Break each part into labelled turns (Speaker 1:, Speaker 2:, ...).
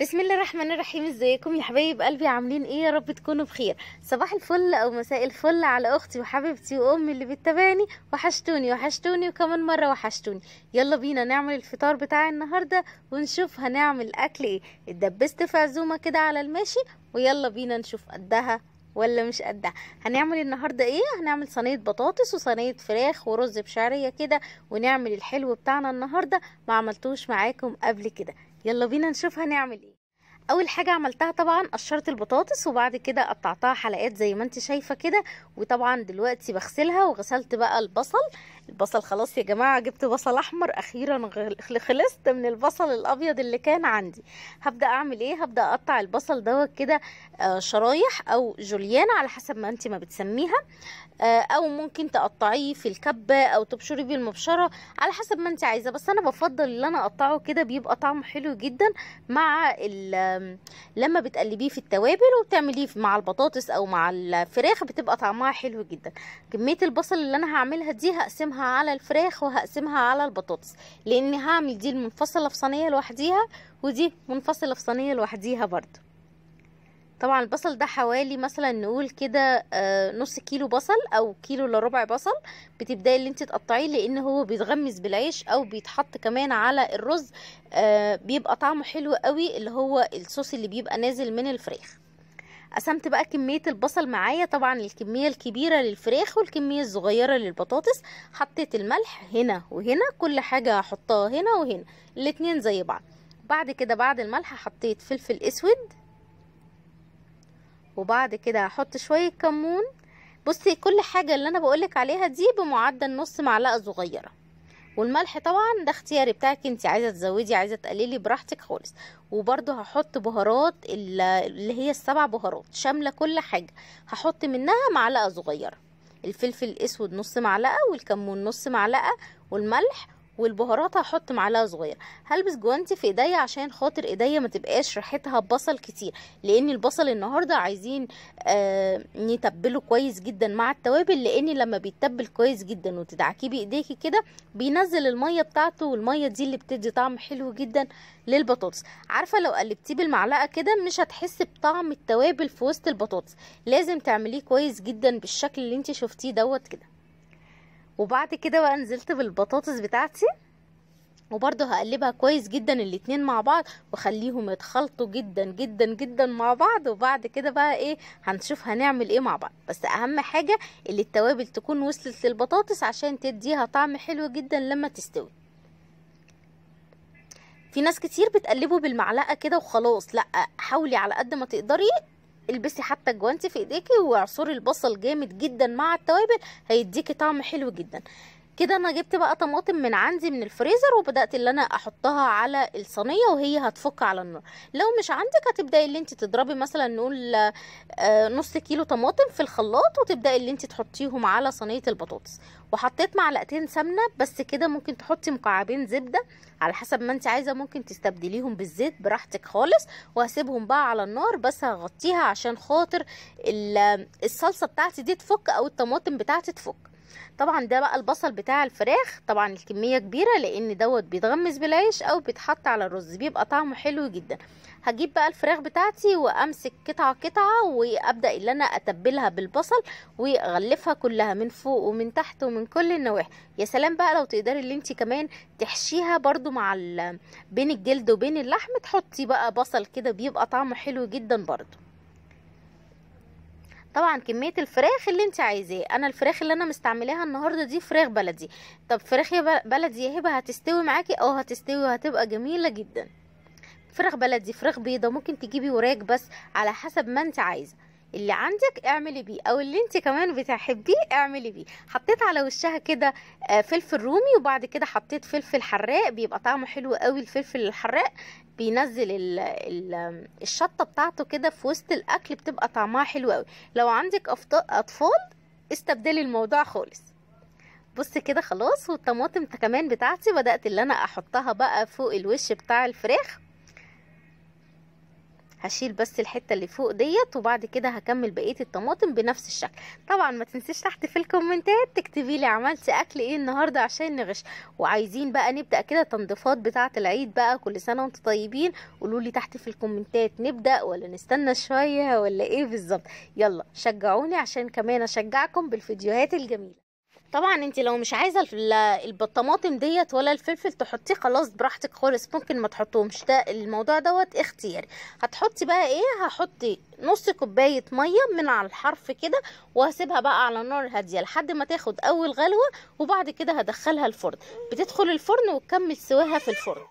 Speaker 1: بسم الله الرحمن الرحيم ازيكم يا حبايب قلبي عاملين ايه يا رب تكونوا بخير صباح الفل او مساء الفل على اختي وحبيبتي وامي اللي بتتابعني وحشتوني وحشتوني وكمان مره وحشتوني يلا بينا نعمل الفطار بتاع النهارده ونشوف هنعمل اكل ايه اتدبست في عزومه كده على الماشي ويلا بينا نشوف قدها ولا مش قدها هنعمل النهارده ايه هنعمل صينيه بطاطس وصينيه فراخ ورز بشعريه كده ونعمل الحلو بتاعنا النهارده ما عملتوش معاكم قبل كده يلا بينا نشوف هنعمل ايه اول حاجه عملتها طبعا قشرت البطاطس وبعد كده قطعتها حلقات زي ما انت شايفه كده وطبعا دلوقتي بغسلها وغسلت بقى البصل البصل خلاص يا جماعه جبت بصل احمر اخيرا خلصت من البصل الابيض اللي كان عندي هبدا اعمل ايه هبدا اقطع البصل دوت كده آه، شرايح او جوليان على حسب ما انت ما بتسميها آه، او ممكن تقطعيه في الكبه او تبشري بيه المبشره على حسب ما انت عايزه بس انا بفضل اللي انا اقطعه كده بيبقى طعمه حلو جدا مع لما بتقلبيه في التوابل وبتعمليه مع البطاطس او مع الفراخ بتبقى طعمها حلو جدا كميه البصل اللي انا هعملها دي هقسمها على الفراخ وهقسمها على البطاطس لان هعمل دي المنفصله في صينيه لوحديها ودي منفصله في صينيه لوحديها برضو طبعا البصل ده حوالي مثلا نقول كده آه، نص كيلو بصل او كيلو لربع ربع بصل بتبداي اللي انت تقطعيه لان هو بيتغمس بالعيش او بيتحط كمان على الرز آه، بيبقى طعمه حلو قوي اللي هو الصوص اللي بيبقى نازل من الفراخ قسمت بقى كمية البصل معايا طبعا الكمية الكبيرة للفراخ والكمية الصغيرة للبطاطس حطيت الملح هنا وهنا كل حاجة هحطها هنا وهنا الاتنين زي بعض بعد كده بعد الملح حطيت فلفل اسود وبعد كده هحط شويه كمون بصي كل حاجه اللي انا بقولك عليها دي بمعدل نص معلقه صغيره والملح طبعا ده اختياري بتاعك انت عايزه تزودي عايزه تقللي براحتك خالص وبرده هحط بهارات اللي هي السبع بهارات شامله كل حاجه هحط منها معلقه صغيره الفلفل الاسود نص معلقه والكمون نص معلقه والملح والبهارات هحط معلقه صغيره هلبس جوانتي في ايديا عشان خاطر ايديا ما تبقاش ريحتها بصل كتير لان البصل النهارده عايزين آه نتبله كويس جدا مع التوابل لان لما بيتبل كويس جدا وتدعكيه بايديكي كده بينزل الميه بتاعته والميه دي اللي بتدي طعم حلو جدا للبطاطس عارفه لو قلبتيه بالمعلقه كده مش هتحسي بطعم التوابل في وسط البطاطس لازم تعمليه كويس جدا بالشكل اللي انت شفتيه دوت كده وبعد كده بقى نزلت بالبطاطس بتاعتي وبرده هقلبها كويس جدا الاتنين مع بعض وخليهم يتخلطوا جدا جدا جدا مع بعض وبعد كده بقى ايه هنشوف هنعمل ايه مع بعض بس اهم حاجه اللي التوابل تكون وصلت للبطاطس عشان تديها طعم حلو جدا لما تستوي في ناس كتير بتقلبه بالمعلقه كده وخلاص لا حاولي على قد ما تقدري البسي حتى الجوانتي في ايديكي واعصري البصل جامد جدا مع التوابل هيديكي طعم حلو جدا كده انا جبت بقى طماطم من عندي من الفريزر وبدات اللي انا احطها على الصينيه وهي هتفك على النار لو مش عندك هتبداي اللي انت تضربي مثلا نقول آه، نص كيلو طماطم في الخلاط وتبداي اللي انت تحطيهم على صينيه البطاطس وحطيت معلقتين سمنه بس كده ممكن تحطي مكعبين زبده على حسب ما انت عايزه ممكن تستبدليهم بالزيت براحتك خالص وهسيبهم بقى على النار بس هغطيها عشان خاطر الصلصه بتاعتي دي تفك او الطماطم بتاعتي تفك طبعا ده بقى البصل بتاع الفراخ طبعا الكمية كبيرة لان دوت بيتغمس بالعيش او بيتحط على الرز بيبقى طعمه حلو جدا هجيب بقى الفراخ بتاعتي وامسك قطعة قطعة وابدأ ان انا اتبلها بالبصل واغلفها كلها من فوق ومن تحت ومن كل النواحي يا سلام بقى لو تقدري اللي انت كمان تحشيها برضو مع بين الجلد وبين اللحم تحطي بقى بصل كده بيبقى طعمه حلو جدا برضو طبعا كميه الفراخ اللي انت عايزاه انا الفراخ اللي انا مستعملاها النهارده دي فراخ بلدي طب فراخ يا بلدي يا هبه هتستوي معاكي اه هتستوي وهتبقى جميله جدا فراخ بلدي فراخ بيضه ممكن تجيبي وراك بس على حسب ما انت عايزه اللي عندك اعملي بيه او اللي انت كمان بتحبيه اعملي بيه حطيت على وشها كده آه، فلفل رومي وبعد كده حطيت فلفل حراق بيبقى طعمه حلو قوي الفلفل الحراق بينزل ال ال الشطه بتاعته كده في وسط الاكل بتبقى طعمها حلو قوي لو عندك اطفال استبدلي الموضوع خالص بص كده خلاص والطماطم كمان بتاعتي بدأت اللي انا احطها بقى فوق الوش بتاع الفراخ هشيل بس الحته اللي فوق ديت وبعد كده هكمل بقيه الطماطم بنفس الشكل طبعا ما تنسيش تحت في الكومنتات تكتبي لي عملتي اكل ايه النهارده عشان نغش وعايزين بقى نبدا كده تنظيفات بتاعه العيد بقى كل سنه وانتم طيبين قولوا لي تحت في الكومنتات نبدا ولا نستنى شويه ولا ايه بالظبط يلا شجعوني عشان كمان اشجعكم بالفيديوهات الجميله طبعا انت لو مش عايزه الطماطم ديت ولا الفلفل تحطيه خلاص براحتك خالص ممكن ما تحطوهمش ده الموضوع دوت اختياري هتحطي بقى ايه هحطي نص كوبايه ميه من على الحرف كده وهسيبها بقى على نار هاديه لحد ما تاخد اول غلوه وبعد كده هدخلها الفرن بتدخل الفرن وتكمل سواها في الفرن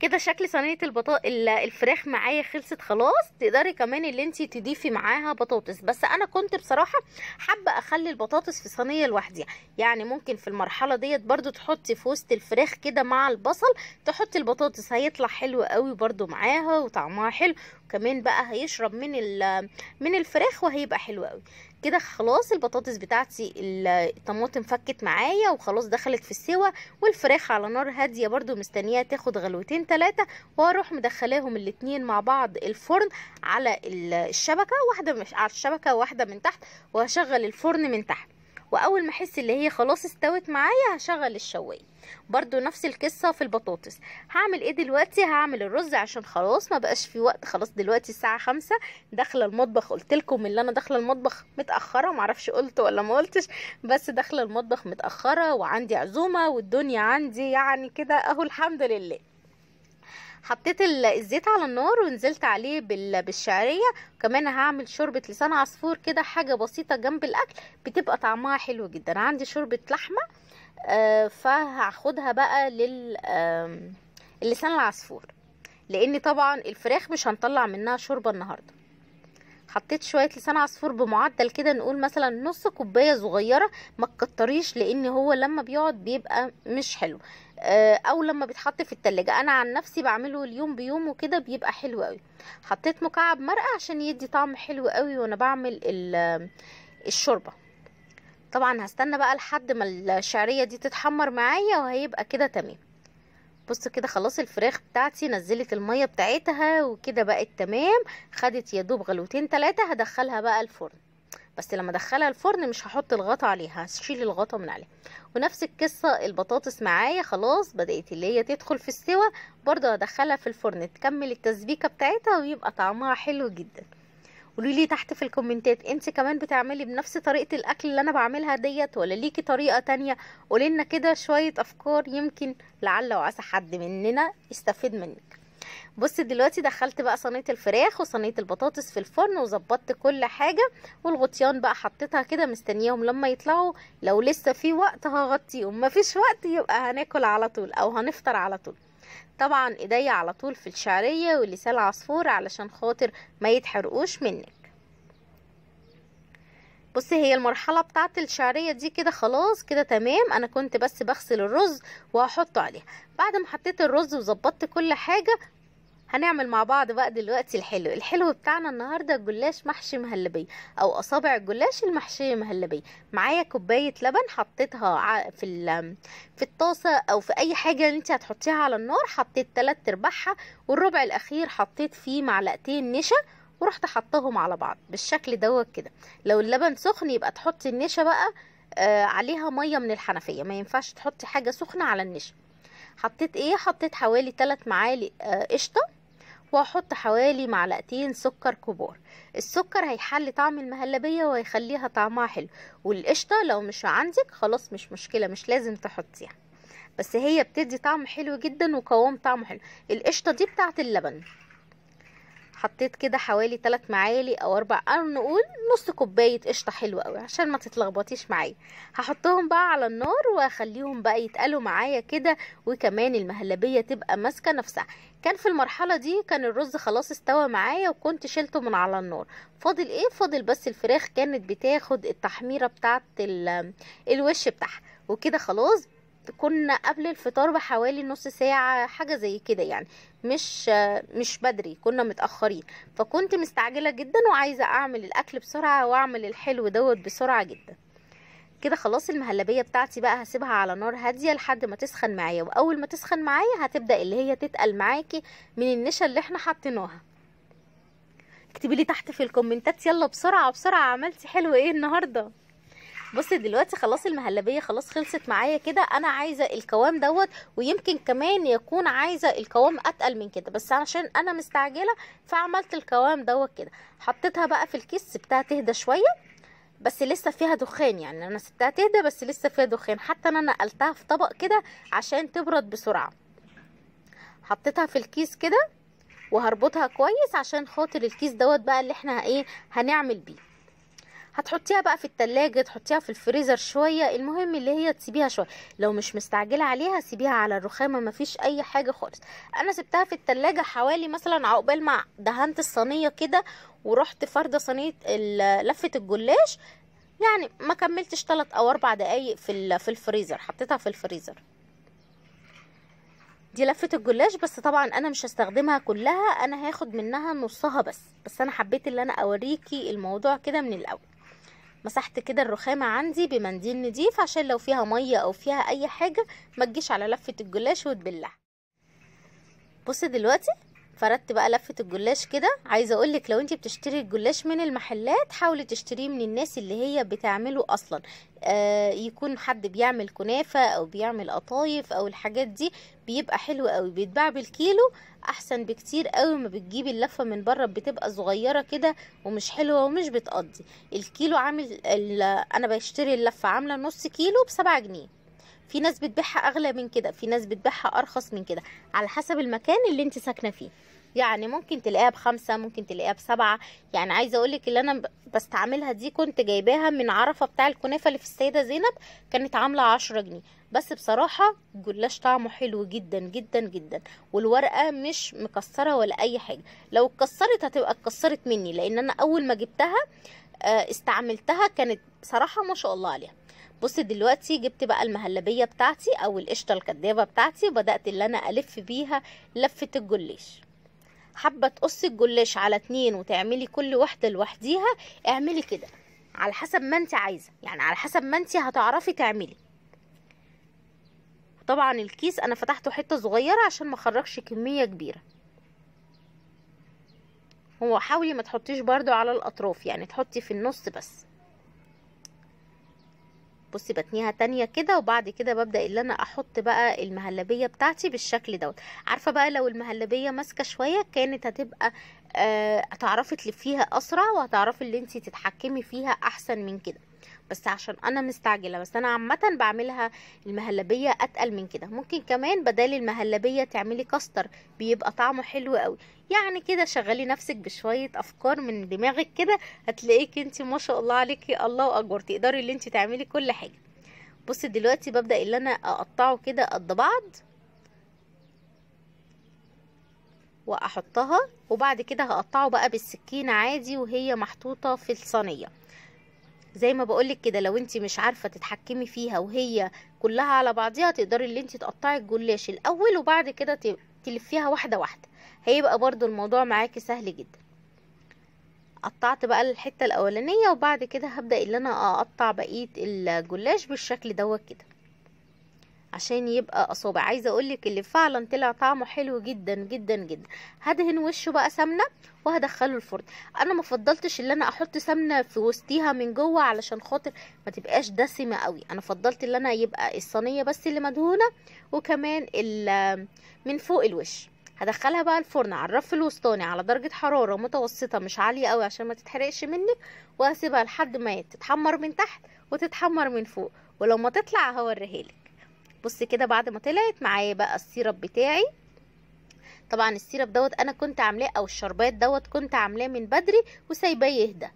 Speaker 1: كده شكل صينيه البطاط الفراخ معايا خلصت خلاص تقدري كمان اللي انت تضيفي معاها بطاطس بس انا كنت بصراحه حابه اخلي البطاطس في صينيه لوحديها يعني ممكن في المرحله ديت برضو تحطي في وسط الفراخ كده مع البصل تحطي البطاطس هيطلع حلو قوي برضو معاها وطعمها حلو وكمان بقى هيشرب من من الفراخ وهيبقى حلو قوي كده خلاص البطاطس بتاعتي الطماطم فكت معايا وخلاص دخلت في السوا والفراخ على نار هاديه برده مستنياها تاخد غلوتين ثلاثه واروح مدخلاهم الاتنين مع بعض الفرن على الشبكه واحده على الشبكه واحده من تحت وهشغل الفرن من تحت واول ما احس اللي هي خلاص استوت معايا هشغل الشوايه برضو نفس القصه في البطاطس هعمل ايه دلوقتي هعمل الرز عشان خلاص ما بقاش في وقت خلاص دلوقتي الساعه خمسة داخله المطبخ قلت لكم ان انا داخله المطبخ متاخره معرفش قلت ولا ما قلتش بس داخله المطبخ متاخره وعندي عزومه والدنيا عندي يعني كده اهو الحمد لله حطيت الزيت على النار ونزلت عليه بالشعريه كمان هعمل شوربه لسان عصفور كده حاجه بسيطه جنب الاكل بتبقى طعمها حلو جدا عندي شوربه لحمه آه، فهاخدها بقى لل آه اللسان العصفور لان طبعا الفراخ مش هنطلع منها شوربه النهارده حطيت شويه لسان عصفور بمعدل كده نقول مثلا نص كوبايه صغيره ما تكتريش لان هو لما بيقعد بيبقى مش حلو آه، او لما بيتحط في التلاجة انا عن نفسي بعمله اليوم بيوم وكده بيبقى حلو قوي حطيت مكعب مرقه عشان يدي طعم حلو قوي وانا بعمل الشوربه طبعا هستنى بقى لحد ما الشعريه دي تتحمر معايا وهيبقى كده تمام بص كده خلاص الفراخ بتاعتي نزلت الميه بتاعتها وكده بقت تمام خدت يا دوب غلوتين ثلاثه هدخلها بقى الفرن بس لما ادخلها الفرن مش هحط الغطا عليها هشيل الغطا من عليها ونفس القصه البطاطس معايا خلاص بدات اللي هي تدخل في السوا برضو هدخلها في الفرن تكمل التسبيكه بتاعتها ويبقى طعمها حلو جدا قولوا لي تحت في الكومنتات انت كمان بتعملي بنفس طريقه الاكل اللي انا بعملها ديت ولا ليكي طريقه تانية قولي لنا كده شويه افكار يمكن لعل وعسى حد مننا يستفيد منك بص دلوقتي دخلت بقى صينيه الفراخ وصينيه البطاطس في الفرن وظبطت كل حاجه والغطيان بقى حطيتها كده مستنياهم لما يطلعوا لو لسه في وقت هغطيهم مفيش وقت يبقى هناكل على طول او هنفطر على طول طبعا ايديا على طول في الشعرية ولسان العصفور علشان خاطر ما يتحرقوش منك بصي هي المرحلة بتاعت الشعرية دي كده خلاص كده تمام انا كنت بس بغسل الرز وهحطه عليها بعد ما حطيت الرز وظبطت كل حاجة هنعمل مع بعض بقى دلوقتي الحلو الحلو بتاعنا النهارده جلاش محشي مهلبي او اصابع الجلاش المحشيه مهلبي معايا كوبايه لبن حطيتها في في الطاسه او في اي حاجه انت هتحطيها على النار حطيت 3 ارباعها والربع الاخير حطيت فيه معلقتين نشا ورحت حطاهم على بعض بالشكل دوت كده لو اللبن سخن يبقى تحطي النشا بقى آه عليها ميه من الحنفيه ما ينفعش تحطي حاجه سخنه على النشا حطيت ايه حطيت حوالي 3 معالق آه، قشطه آه وأحط حوالي معلقتين سكر كبار السكر هيحل طعم المهلبية وهيخليها طعمها حلو والقشطة لو مش عندك خلاص مش مشكلة مش لازم تحطيها يعني. بس هي بتدي طعم حلو جدا وقوام طعمه حلو القشطة دي بتاعت اللبن حطيت كده حوالي ثلاث معالي او اربع او نقول نص كوبايه قشطه حلوه قوي عشان ما تتلخبطيش معايا هحطهم بقى على النار واخليهم بقى يتقلوا معايا كده وكمان المهلبيه تبقى ماسكه نفسها كان في المرحله دي كان الرز خلاص استوى معايا وكنت شلته من على النار فاضل ايه فاضل بس الفراخ كانت بتاخد التحميره بتاعه الوش بتاعها وكده خلاص كنا قبل الفطار بحوالي نص ساعة حاجة زي كده يعني مش مش بدري كنا متأخرين فكنت مستعجلة جدا وعايزة أعمل الأكل بسرعة وأعمل الحلو دوت بسرعة جدا كده خلاص المهلبية بتاعتي بقى هسيبها على نار هادية لحد ما تسخن معايا وأول ما تسخن معايا هتبدأ اللي هي تتقل معاكي من النشا اللي احنا حطيناها اكتبي لي تحت في الكومنتات يلا بسرعة بسرعة عملتي حلو ايه النهارده بصي دلوقتي خلاص المهلبيه خلاص خلصت معايا كده انا عايزه القوام دوت ويمكن كمان يكون عايزه القوام اتقل من كده بس عشان انا مستعجله فعملت القوام دوت كده حطيتها بقى في الكيس سبتها تهدى شويه بس لسه فيها دخان يعني انا سبتها تهدى بس لسه فيها دخان حتى انا نقلتها في طبق كده عشان تبرد بسرعه حطيتها في الكيس كده وهربطها كويس عشان خاطر الكيس دوت بقى اللي احنا ايه هنعمل بيه هتحطيها بقى في التلاجة تحطيها في الفريزر شوية المهم اللي هي تسيبيها شوية لو مش مستعجلة عليها سيبيها على الرخامة مفيش اي حاجة خالص انا سبتها في التلاجة حوالي مثلا عقبال ما دهنت الصينية كده ورحت فردة صينية لفة الجلاش يعني ما كملتش 3 او 4 دقايق في في الفريزر حطيتها في الفريزر دي لفة الجلاش بس طبعا انا مش هستخدمها كلها انا هاخد منها نصها بس بس انا حبيت ان انا اوريكي الموضوع كده من الاول مسحت كده الرخامه عندي بمنديل نضيف عشان لو فيها ميه او فيها اي حاجه ما تجيش على لفه الجلاش وتبلع بصي دلوقتي فردت بقى لفه الجلاش كده عايزه اقولك لو انت بتشتري الجلاش من المحلات حاولي تشتريه من الناس اللي هي بتعمله اصلا آه يكون حد بيعمل كنافه او بيعمل قطايف او الحاجات دي بيبقى حلو قوي بيتباع بالكيلو احسن بكتير قوي ما بتجيب اللفه من بره بتبقى صغيره كده ومش حلوه ومش بتقضي الكيلو عامل انا بشتري اللفه عامله نص كيلو بسبعة جنيه في ناس بتبيعها اغلى من كده في ناس بتبيعها ارخص من كده على حسب المكان اللي انت ساكنه فيه يعني ممكن تلاقيها بخمسة ممكن تلاقيها بسبعة يعني عايزة اقولك اللي انا بستعملها دي كنت جايباها من عرفة بتاع الكنافة اللي في السيدة زينب كانت عاملة عشرة جنيه بس بصراحة الجلاش طعمه حلو جدا جدا جدا والورقة مش مكسرة ولا اي حاجة لو اتكسرت هتبقى اتكسرت مني لان انا اول ما جبتها آه، استعملتها كانت بصراحة ما شاء الله عليها بص دلوقتي جبت بقى المهلبيه بتاعتي او القشطه الكدابه بتاعتي وبدات اللي انا الف بيها لفه الجلاش حابه تقصي الجلاش على اتنين وتعملي كل واحده لوحديها اعملي كده على حسب ما انت عايزه يعني على حسب ما انت هتعرفي تعملي طبعا الكيس انا فتحته حته صغيره عشان ما اخرجش كميه كبيره هو حاولي ما تحطيش برده على الاطراف يعني تحطي في النص بس بصي بتنيها تانية كده وبعد كده ببدا ان انا احط بقى المهلبيه بتاعتي بالشكل دوت عارفه بقى لو المهلبيه ماسكه شويه كانت هتبقى آه، هتعرفي تلفيها اسرع وهتعرفي اللي انت تتحكمي فيها احسن من كده بس عشان انا مستعجله بس انا عامه بعملها المهلبيه اتقل من كده ممكن كمان بدال المهلبيه تعملي كاستر بيبقى طعمه حلو قوي يعني كده شغلي نفسك بشويه افكار من دماغك كده هتلاقيك انت ما شاء الله عليكي الله اكبر تقدري اللي انت تعملي كل حاجه بصي دلوقتي ببدا اللي انا اقطعه كده قد بعض واحطها وبعد كده هقطعه بقى بالسكينه عادي وهي محطوطه في الصينيه زي ما بقولك كده لو انت مش عارفه تتحكمي فيها وهي كلها على بعضيها تقدري اللي انت تقطعي الجلاش الاول وبعد كده تلفيها واحده واحده هيبقى برضو الموضوع معاكي سهل جدا قطعت بقى الحته الاولانيه وبعد كده هبدا ان انا اقطع بقيه الجلاش بالشكل دوت كده عشان يبقى اصابع عايزه اقولك اللي فعلا طلع طعمه حلو جدا جدا جدا هدهن وشه بقى سمنه وهدخله الفرن انا ما فضلتش ان انا احط سمنه في وسطيها من جوه علشان خاطر ما تبقاش دسمه قوي انا فضلت ان انا يبقى الصينيه بس اللي مدهونه وكمان من فوق الوش هدخلها بقى الفرن على الرف الوسطاني على درجة حرارة متوسطة مش عالية قوي عشان ما تتحرقش منك وهسيبها لحد ما تتحمر من تحت وتتحمر من فوق ولما تطلع هوريهالك بص كده بعد ما طلعت معايا بقى السيرب بتاعي طبعا السيرب دوت انا كنت عاملاه او الشربات دوت كنت عاملاه من بدري وسايباه يهدى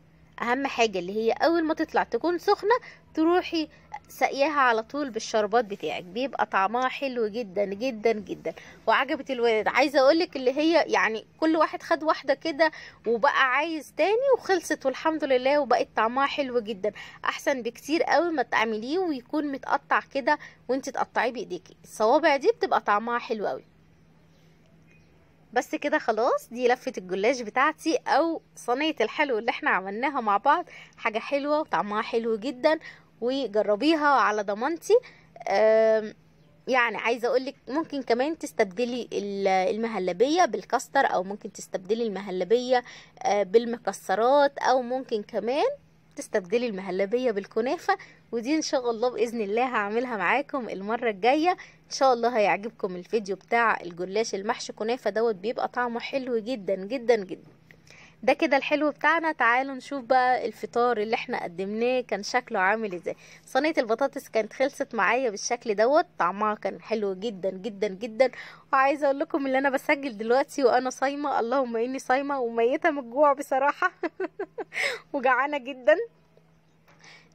Speaker 1: اهم حاجه اللي هي اول ما تطلع تكون سخنه تروحي سقياها على طول بالشربات بتاعك بيبقى طعمها حلو جدا جدا جدا وعجبت الولاد عايزه اقولك اللي هي يعني كل واحد خد واحده كده وبقى عايز تاني وخلصت والحمد لله وبقت طعمها حلو جدا احسن بكتير قوي ما تعمليه ويكون متقطع كده وانت تقطعيه بايديكي الصوابع دي بتبقى طعمها حلو قوي بس كده خلاص دي لفة الجلاش بتاعتي او صينية الحلو اللي احنا عملناها مع بعض حاجة حلوة وطعمها حلو جدا وجربيها على ضمانتي يعني عايزه اقولك ممكن كمان تستبدلي المهلبيه بالكستر او ممكن تستبدلي المهلبيه آه، بالمكسرات او ممكن كمان تستبدلي المهلبيه بالكنافه ودي ان شاء الله باذن الله هعملها معاكم المره الجايه ان شاء الله هيعجبكم الفيديو بتاع الجلاش المحشي كنافه دوت بيبقى طعمه حلو جدا جدا جدا ده كده الحلو بتاعنا تعالوا نشوف بقى الفطار اللي احنا قدمناه كان شكله عامل ازاي صينيه البطاطس كانت خلصت معايا بالشكل دوت طعمها كان حلو جدا جدا جدا وعايزه اقول لكم ان انا بسجل دلوقتي وانا صايمه اللهم اني صايمه وميته من الجوع بصراحه وجعانه جدا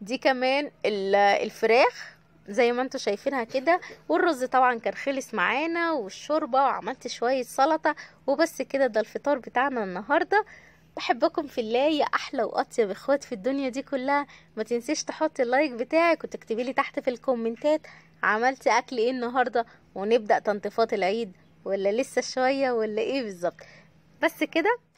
Speaker 1: دي كمان الفراخ زي ما انتوا شايفينها كده والرز طبعا كان خلص معانا والشوربه وعملت شويه سلطه وبس كده ده الفطار بتاعنا النهارده بحبكم في الله يا احلى واطيب اخوات في الدنيا دي كلها ما تنسيش تحطي اللايك بتاعك وتكتبي لي تحت في الكومنتات عملتي اكل ايه النهارده ونبدا تنطيفات العيد ولا لسه شويه ولا ايه بالظبط بس كده